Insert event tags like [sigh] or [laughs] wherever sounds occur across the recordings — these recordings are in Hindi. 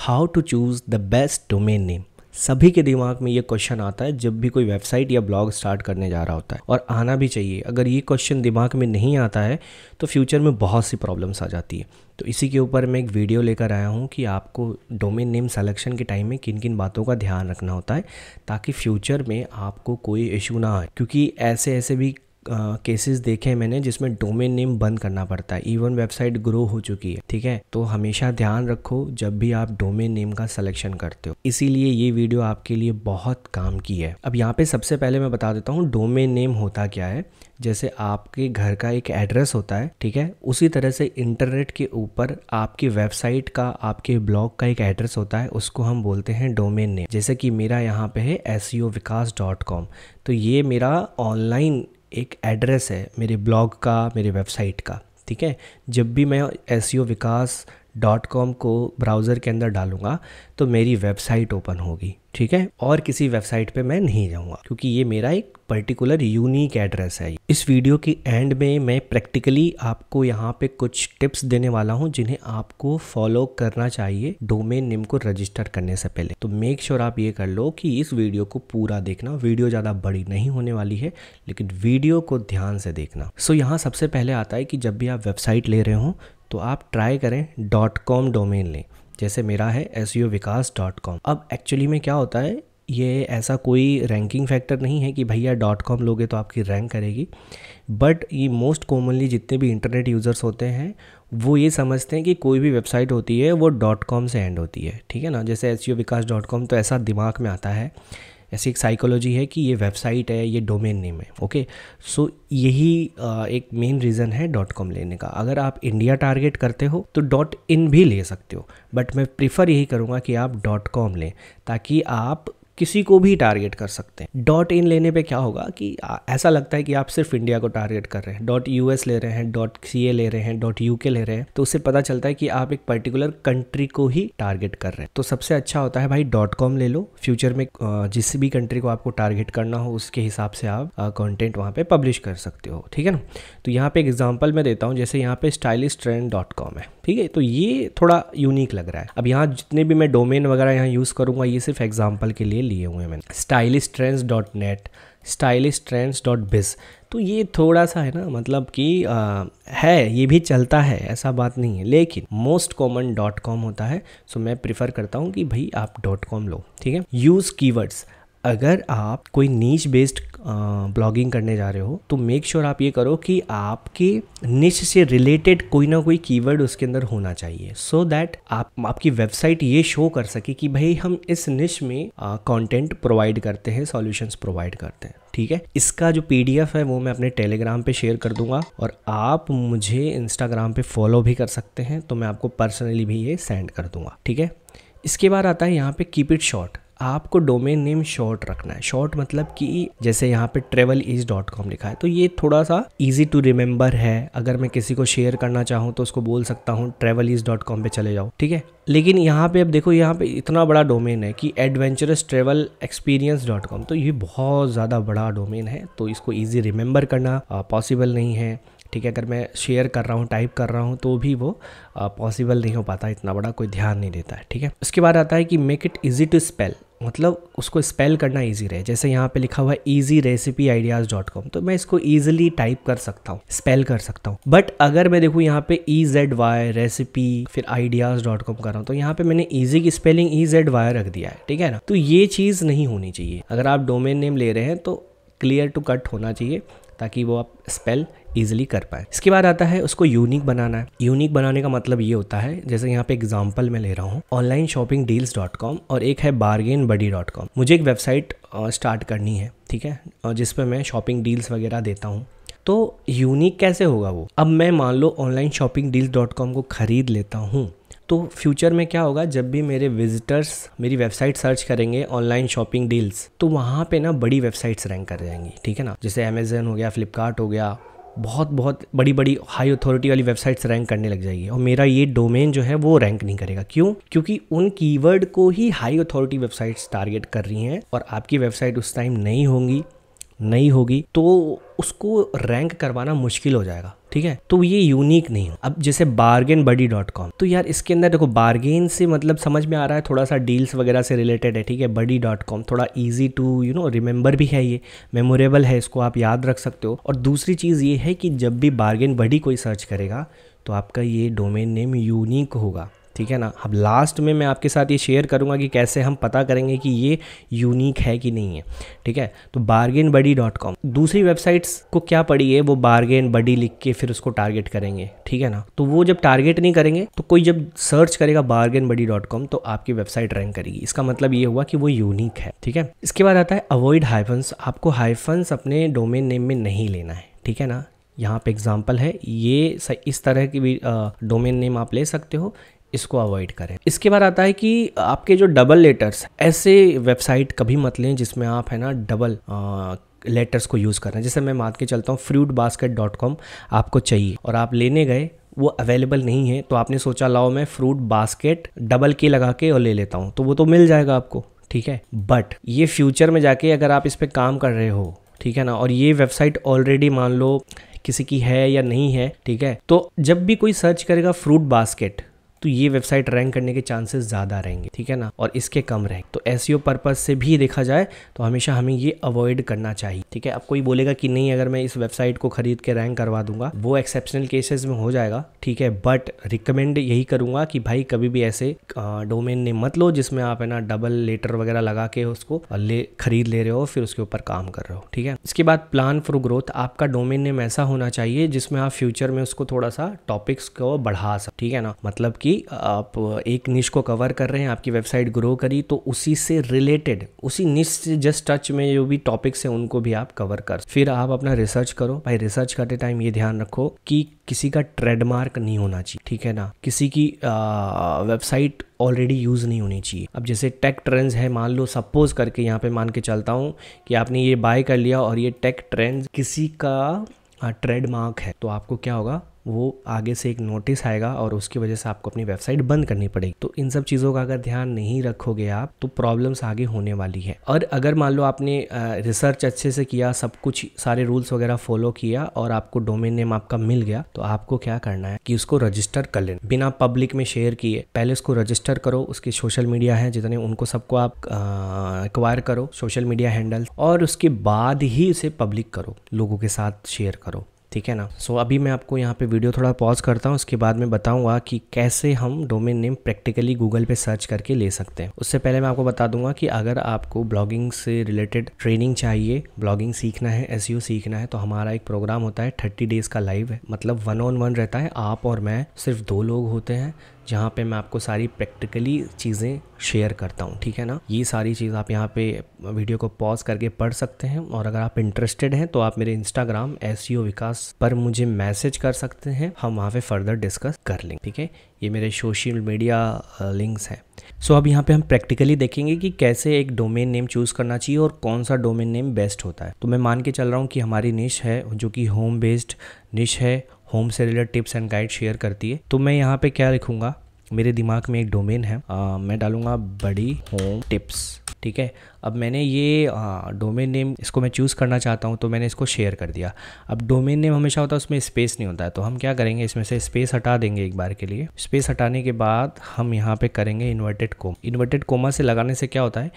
how to choose the best domain name सभी के दिमाग में ये क्वेश्चन आता है जब भी कोई वेबसाइट या ब्लॉग स्टार्ट करने जा रहा होता है और आना भी चाहिए अगर ये क्वेश्चन दिमाग में नहीं आता है तो फ्यूचर में बहुत सी प्रॉब्लम्स आ जाती है तो इसी के ऊपर मैं एक वीडियो लेकर आया हूँ कि आपको डोमेन नेम सेलेक्शन के टाइम में किन किन बातों का ध्यान रखना होता है ताकि फ्यूचर में आपको कोई इशू ना आए क्योंकि ऐसे ऐसे भी केसेस uh, देखे हैं मैंने जिसमें डोमेन नेम बंद करना पड़ता है इवन वेबसाइट ग्रो हो चुकी है ठीक है तो हमेशा ध्यान रखो जब भी आप डोमेन नेम का सिलेक्शन करते हो इसीलिए ये वीडियो आपके लिए बहुत काम की है अब यहाँ पे सबसे पहले मैं बता देता हूँ डोमेन नेम होता क्या है जैसे आपके घर का एक एड्रेस होता है ठीक है उसी तरह से इंटरनेट के ऊपर आपकी वेबसाइट का आपके ब्लॉग का एक एड्रेस होता है उसको हम बोलते हैं डोमेन नेम जैसे कि मेरा यहाँ पे है S e Vikas dot com तो ये मेरा ऑनलाइन एक एड्रेस है मेरे ब्लॉग का मेरे वेबसाइट का ठीक है जब भी मैं एस विकास डॉट कॉम को ब्राउज़र के अंदर डालूंगा तो मेरी वेबसाइट ओपन होगी ठीक है और किसी वेबसाइट पे मैं नहीं जाऊंगा क्योंकि ये मेरा एक पर्टिकुलर यूनिक एड्रेस है इस वीडियो के एंड में मैं प्रैक्टिकली आपको यहाँ पे कुछ टिप्स देने वाला हूँ जिन्हें आपको फॉलो करना चाहिए डोमेन नेम को रजिस्टर करने से पहले तो मेक श्योर sure आप ये कर लो कि इस वीडियो को पूरा देखना वीडियो ज़्यादा बड़ी नहीं होने वाली है लेकिन वीडियो को ध्यान से देखना सो so, यहाँ सबसे पहले आता है कि जब भी आप वेबसाइट ले रहे हो तो आप ट्राई करें डॉट कॉम डोमेन लें जैसे मेरा है S U Vikas dot com अब एक्चुअली में क्या होता है ये ऐसा कोई रैंकिंग फैक्टर नहीं है कि भैया डॉट कॉम लोगे तो आपकी रैंक करेगी बट ये मोस्ट कॉमनली जितने भी इंटरनेट यूज़र्स होते हैं वो ये समझते हैं कि कोई भी वेबसाइट होती है वो डॉट कॉम से एंड होती है ठीक है ना जैसे S U Vikas dot com तो ऐसा दिमाग में आता है ऐसी एक साइकोलॉजी है कि ये वेबसाइट है ये डोमेन नेम है ओके सो so, यही एक मेन रीज़न है डॉट कॉम लेने का अगर आप इंडिया टारगेट करते हो तो डॉट इन भी ले सकते हो बट मैं प्रीफर यही करूँगा कि आप डॉट कॉम लें ताकि आप किसी को भी टारगेट कर सकते हैं डॉट इन लेने पे क्या होगा कि ऐसा लगता है कि आप सिर्फ इंडिया को टारगेट कर रहे हैं डॉट यूएस ले रहे हैं डॉट सी ले रहे हैं डॉट यू ले रहे हैं तो उससे पता चलता है कि आप एक पर्टिकुलर कंट्री को ही टारगेट कर रहे हैं तो सबसे अच्छा होता है भाई डॉट कॉम ले लो फ्यूचर में जिस भी कंट्री को आपको टारगेट करना हो उसके हिसाब से आप कॉन्टेंट वहाँ पर पब्लिश कर सकते हो ठीक है ना तो यहाँ पे एग्जाम्पल मैं देता हूँ जैसे यहाँ पे स्टाइलिश ट्रेंड डॉट कॉम है ठीक है तो ये थोड़ा यूनिक लग रहा है अब यहाँ जितने भी मैं डोमेन वगैरह यहाँ यूज़ करूँगा ये सिर्फ एग्जाम्पल के लिए लिए हुए हैं मैंने stylish trends dot net stylish trends dot biz तो ये थोड़ा सा है ना मतलब कि आ, है ये भी चलता है ऐसा बात नहीं है लेकिन मोस्ट कॉमन डॉट कॉम होता है सो मैं प्रिफर करता हूँ कि भाई आप डॉट कॉम लो ठीक है यूज़ कीवर्ड्स अगर आप कोई नीच बेस्ड ब्लॉगिंग करने जा रहे हो तो मेक श्योर sure आप ये करो कि आपके निच से रिलेटेड कोई ना कोई कीवर्ड उसके अंदर होना चाहिए सो so दैट आप आपकी वेबसाइट ये शो कर सके कि भाई हम इस निच में कंटेंट प्रोवाइड करते हैं सॉल्यूशंस प्रोवाइड करते हैं ठीक है इसका जो पीडीएफ है वो मैं अपने टेलीग्राम पे शेयर कर दूंगा और आप मुझे इंस्टाग्राम पे फॉलो भी कर सकते हैं तो मैं आपको पर्सनली भी ये सेंड कर दूंगा ठीक है इसके बाद आता है यहाँ पे कीप इट शॉर्ट आपको डोमेन नेम शॉर्ट रखना है शॉर्ट मतलब कि जैसे यहाँ पे ट्रेवल इज डॉट कॉम लिखा है तो ये थोड़ा सा ईजी टू रिमेंबर है अगर मैं किसी को शेयर करना चाहूँ तो उसको बोल सकता हूँ ट्रेवल इज डॉट कॉम पे चले जाओ ठीक है लेकिन यहाँ पे अब देखो यहाँ पे इतना बड़ा डोमेन है कि adventurous travel experience dot com तो ये बहुत ज़्यादा बड़ा डोमेन है तो इसको ईजी रिमेंबर करना पॉसिबल नहीं है ठीक है अगर मैं शेयर कर रहा हूँ टाइप कर रहा हूँ तो भी वो पॉसिबल नहीं हो पाता इतना बड़ा कोई ध्यान नहीं देता है ठीक है उसके बाद आता है कि make it easy to spell मतलब उसको स्पेल करना ईजी रहे जैसे यहाँ पे लिखा हुआ है easy recipe ideas dot com तो मैं इसको ईजिली टाइप कर सकता हूँ स्पेल कर सकता हूँ बट अगर मैं देखूँ यहाँ पे ई जेड वाई रेसिपी फिर आइडियाज डॉट कॉम कर रहा हूँ तो यहाँ पे मैंने ईजी की स्पेलिंग ई जेड वाई रख दिया है ठीक है ना तो ये चीज़ नहीं होनी चाहिए अगर आप डोमेन नेम ले रहे हैं तो क्लियर टू कट होना चाहिए ताकि वो आप स्पेल ईजिली कर पाए इसके बाद आता है उसको यूनिक बनाना है यूनिक बनाने का मतलब ये होता है जैसे यहाँ पे एग्जाम्पल मैं ले रहा हूँ online shopping deals dot com और एक है बार्गेन बडी डॉट कॉम मुझे एक वेबसाइट स्टार्ट करनी है ठीक है जिस पर मैं शॉपिंग डील्स वगैरह देता हूँ तो यूनिक कैसे होगा वो अब मैं मान लो online shopping deals dot com को खरीद लेता हूँ तो फ्यूचर में क्या होगा जब भी मेरे विजिटर्स मेरी वेबसाइट सर्च करेंगे ऑनलाइन शॉपिंग डील्स तो वहाँ पे ना बड़ी वेबसाइट्स रैंक कर जाएंगी ठीक है ना जैसे अमेजन हो गया फ्लिपकार्ट हो गया बहुत बहुत बड़ी बड़ी हाई अथॉरिटी वाली वेबसाइट्स रैंक करने लग जाएगी और मेरा ये डोमेन जो है वो रैंक नहीं करेगा क्यों क्योंकि उन कीवर्ड को ही हाई अथॉरिटी वेबसाइट्स टारगेट कर रही हैं और आपकी वेबसाइट उस टाइम नहीं होंगी नहीं होगी तो उसको रैंक करवाना मुश्किल हो जाएगा ठीक है तो ये यूनिक नहीं अब जैसे बार्गेन बडी डॉट कॉम तो यार इसके अंदर देखो बार्गेन से मतलब समझ में आ रहा है थोड़ा सा डील्स वगैरह से रिलेटेड है ठीक है बडी डॉट कॉम थोड़ा easy to you know remember भी है ये मेमोरेबल है इसको आप याद रख सकते हो और दूसरी चीज़ ये है कि जब भी बार्गेन बडी कोई सर्च करेगा तो आपका ये डोमेन नेम यूनिक होगा ठीक है ना अब लास्ट में मैं आपके साथ ये शेयर करूँगा कि कैसे हम पता करेंगे कि ये यूनिक है कि नहीं है ठीक है तो बार्गेन बडी डॉट कॉम दूसरी वेबसाइट्स को क्या पड़ी है वो बार्गेन बडी लिख के फिर उसको टारगेट करेंगे ठीक है ना तो वो जब टारगेट नहीं करेंगे तो कोई जब सर्च करेगा बार्गेन बडी डॉट कॉम तो आपकी वेबसाइट रैंक करेगी इसका मतलब ये हुआ कि वो यूनिक है ठीक है इसके बाद आता है अवॉइड हाइफन्स आपको हाइफन्स अपने डोमेन नेम में नहीं लेना है ठीक है ना यहाँ पे एग्जाम्पल है ये इस तरह की भी डोमेन नेम आप ले सकते हो इसको अवॉइड करें इसके बाद आता है कि आपके जो डबल लेटर्स ऐसे वेबसाइट कभी मत लें जिसमें आप है ना डबल लेटर्स को यूज़ कर रहे हैं जैसे मैं मान के चलता हूँ फ्रूट बास्केट डॉट कॉम आपको चाहिए और आप लेने गए वो अवेलेबल नहीं है तो आपने सोचा लाओ मैं फ्रूट बास्केट डबल के लगा के और ले लेता हूँ तो वो तो मिल जाएगा आपको ठीक है बट ये फ्यूचर में जाके अगर आप इस पर काम कर रहे हो ठीक है ना और ये वेबसाइट ऑलरेडी मान लो किसी की है या नहीं है ठीक है तो जब भी कोई सर्च करेगा फ्रूट बास्केट तो ये वेबसाइट रैंक करने के चांसेस ज़्यादा रहेंगे ठीक है ना और इसके कम रहेंगे तो एस पर्पज़ e से भी देखा जाए तो हमेशा हमें ये अवॉइड करना चाहिए ठीक है अब कोई बोलेगा कि नहीं अगर मैं इस वेबसाइट को खरीद के रैंक करवा दूंगा वो एक्सेप्शनल केसेस में हो जाएगा ठीक है बट रिकमेंड यही करूंगा कि भाई कभी भी ऐसे डोमेन ने मत लो जिसमें आप है ना डबल लेटर वगैरह लगा के उसको ले खरीद ले रहे हो फिर उसके ऊपर काम कर रहे हो ठीक है इसके बाद प्लान फॉर ग्रोथ आपका डोमेन नेम ऐसा होना चाहिए जिसमें आप फ्यूचर में उसको थोड़ा सा टॉपिक्स को बढ़ा सक ठीक है ना मतलब कि कि आप एक निश को कवर कर रहे हैं आपकी वेबसाइट ग्रो करी तो उसी से रिलेटेड उसी निश से जस्ट टच में जो भी टॉपिक्स हैं उनको भी आप कवर कर फिर आप अपना रिसर्च करो भाई रिसर्च करते टाइम ये ध्यान रखो कि किसी का ट्रेडमार्क नहीं होना चाहिए ठीक है ना किसी की वेबसाइट ऑलरेडी यूज़ नहीं होनी चाहिए अब जैसे टेक ट्रेंड्स है मान लो सपोज करके यहाँ पे मान के चलता हूँ कि आपने ये बाय कर लिया और ये टेक ट्रेंड्स किसी का ट्रेडमार्क है तो आपको क्या होगा वो आगे से एक नोटिस आएगा और उसकी वजह से आपको अपनी वेबसाइट बंद करनी पड़ेगी तो इन सब चीज़ों का अगर ध्यान नहीं रखोगे आप तो प्रॉब्लम्स आगे होने वाली है और अगर मान लो आपने रिसर्च अच्छे से किया सब कुछ सारे रूल्स वगैरह फॉलो किया और आपको डोमेन नेम आपका मिल गया तो आपको क्या करना है कि उसको रजिस्टर कर लेना बिना पब्लिक में शेयर किए पहले उसको रजिस्टर करो उसके सोशल मीडिया है जितने उनको सबको आप एक्वायर करो सोशल मीडिया हैंडल और उसके बाद ही उसे पब्लिक करो लोगों के साथ शेयर करो ठीक है ना सो so, अभी मैं आपको यहाँ पे वीडियो थोड़ा पॉज करता हूँ उसके बाद मैं बताऊँगा कि कैसे हम डोमेन नेम प्रैक्टिकली गूगल पे सर्च करके ले सकते हैं उससे पहले मैं आपको बता दूंगा कि अगर आपको ब्लॉगिंग से रिलेटेड ट्रेनिंग चाहिए ब्लॉगिंग सीखना है एस e सीखना है तो हमारा एक प्रोग्राम होता है थर्टी डेज़ का लाइव है मतलब वन ऑन वन रहता है आप और मैं सिर्फ दो लोग होते हैं जहाँ पे मैं आपको सारी प्रैक्टिकली चीज़ें शेयर करता हूँ ठीक है ना ये सारी चीज़ आप यहाँ पे वीडियो को पॉज करके पढ़ सकते हैं और अगर आप इंटरेस्टेड हैं तो आप मेरे इंस्टाग्राम एस विकास पर मुझे मैसेज कर सकते हैं हम वहाँ पे फर्दर डिस्कस कर लेंगे ठीक है ये मेरे सोशल मीडिया लिंक्स हैं सो अब यहाँ पे हम प्रैक्टिकली देखेंगे कि कैसे एक डोमेन नेम चूज़ करना चाहिए और कौन सा डोमेन नेम बेस्ट होता है तो मैं मान के चल रहा हूँ कि हमारी निश है जो कि होम बेस्ड निश है होम से related tips and guide share करती है तो मैं यहाँ पे क्या लिखूँगा मेरे दिमाग में एक डोमेन है आ, मैं डालूंगा बड़ी होम टिप्स ठीक है अब मैंने ये डोमेन नेम इसको मैं चूज़ करना चाहता हूँ तो मैंने इसको शेयर कर दिया अब डोमेन नेम हमेशा होता है उसमें स्पेस नहीं होता है तो हम क्या करेंगे इसमें से स्पेस हटा देंगे एक बार के लिए स्पेस हटाने के बाद हम यहाँ पे करेंगे इन्वर्टेड कोम इन्वर्टेड कोमा से लगाने से क्या होता है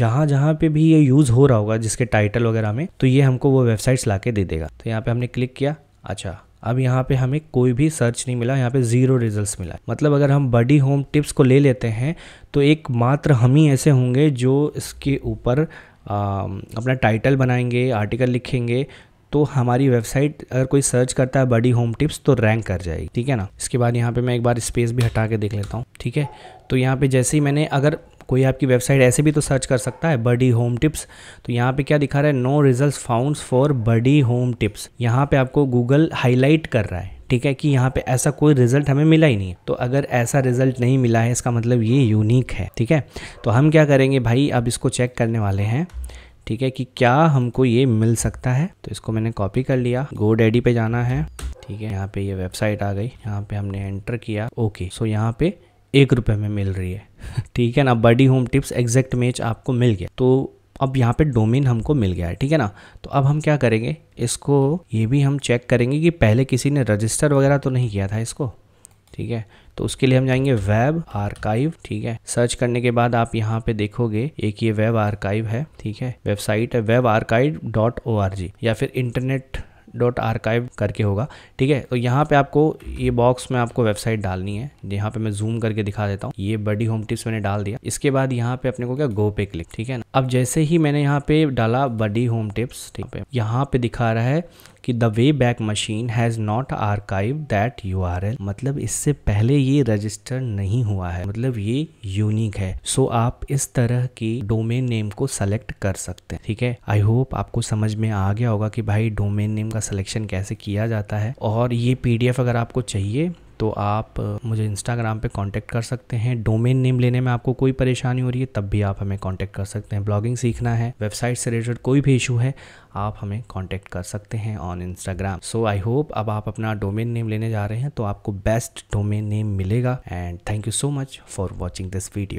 जहाँ जहाँ पर भी ये यूज़ हो रहा होगा जिसके टाइटल वगैरह में तो ये हमको वो वेबसाइट्स ला दे देगा तो यहाँ पर हमने क्लिक किया अच्छा अब यहाँ पे हमें कोई भी सर्च नहीं मिला यहाँ पे ज़ीरो रिजल्ट्स मिला मतलब अगर हम बडी होम टिप्स को ले लेते हैं तो एक मात्र हम ही ऐसे होंगे जो इसके ऊपर अपना टाइटल बनाएंगे आर्टिकल लिखेंगे तो हमारी वेबसाइट अगर कोई सर्च करता है बडी होम टिप्स तो रैंक कर जाएगी ठीक है ना इसके बाद यहाँ पे मैं एक बार स्पेस भी हटा के देख लेता हूँ ठीक है तो यहाँ पे जैसे ही मैंने अगर कोई आपकी वेबसाइट ऐसे भी तो सर्च कर सकता है बडी होम टिप्स तो यहाँ पे क्या दिखा रहा है no result found for buddy home tips यहाँ पे आपको गूगल हाईलाइट कर रहा है ठीक है कि यहाँ पे ऐसा कोई रिजल्ट हमें मिला ही नहीं तो अगर ऐसा रिजल्ट नहीं मिला है इसका मतलब ये यूनिक है ठीक है तो हम क्या करेंगे भाई अब इसको चेक करने वाले हैं ठीक है कि क्या हमको ये मिल सकता है तो इसको मैंने कॉपी कर लिया गो डैडी पे जाना है ठीक है यहाँ पे ये वेबसाइट आ गई यहाँ पे हमने एंटर किया ओके सो यहाँ पे एक रुपये में मिल रही है [laughs] ठीक है ना buddy home tips exact match आपको मिल गया तो अब यहाँ पे डोमेन हमको मिल गया है ठीक है ना तो अब हम क्या करेंगे इसको ये भी हम चेक करेंगे कि पहले किसी ने रजिस्टर वगैरह तो नहीं किया था इसको ठीक है तो उसके लिए हम जाएंगे वेब आर्काइव ठीक है सर्च करने के बाद आप यहाँ पे देखोगे एक ये वेब आर्काइव है ठीक है वेबसाइट है web archive dot O R G या फिर इंटरनेट डॉट आर्काइव करके होगा ठीक है तो यहाँ पे आपको ये बॉक्स में आपको वेबसाइट डालनी है यहाँ पे मैं जूम करके दिखा देता हूँ ये बडी होम टिप्स मैंने डाल दिया इसके बाद यहाँ पे अपने को क्या गो पे क्लिक ठीक है ना अब जैसे ही मैंने यहाँ पे डाला बडी होम टिप्स ठीक है यहाँ पे दिखा रहा है कि the Wayback Machine has not archive that you मतलब इससे पहले ये रजिस्टर नहीं हुआ है मतलब ये यूनिक है सो so, आप इस तरह की डोमेन नेम को सेलेक्ट कर सकते हैं ठीक है आई होप आपको समझ में आ गया होगा कि भाई डोमेन नेम का सिलेक्शन कैसे किया जाता है और ये पी अगर आपको चाहिए तो आप मुझे इंस्टाग्राम पे कांटेक्ट कर सकते हैं डोमेन नेम लेने में आपको कोई परेशानी हो रही है तब भी आप हमें कांटेक्ट कर सकते हैं ब्लॉगिंग सीखना है वेबसाइट से रिलेटेड कोई भी इशू है आप हमें कांटेक्ट कर सकते हैं on Instagram so I hope अब आप अपना डोमेन नेम लेने जा रहे हैं तो आपको बेस्ट डोमेन नेम मिलेगा and thank you so much for watching this video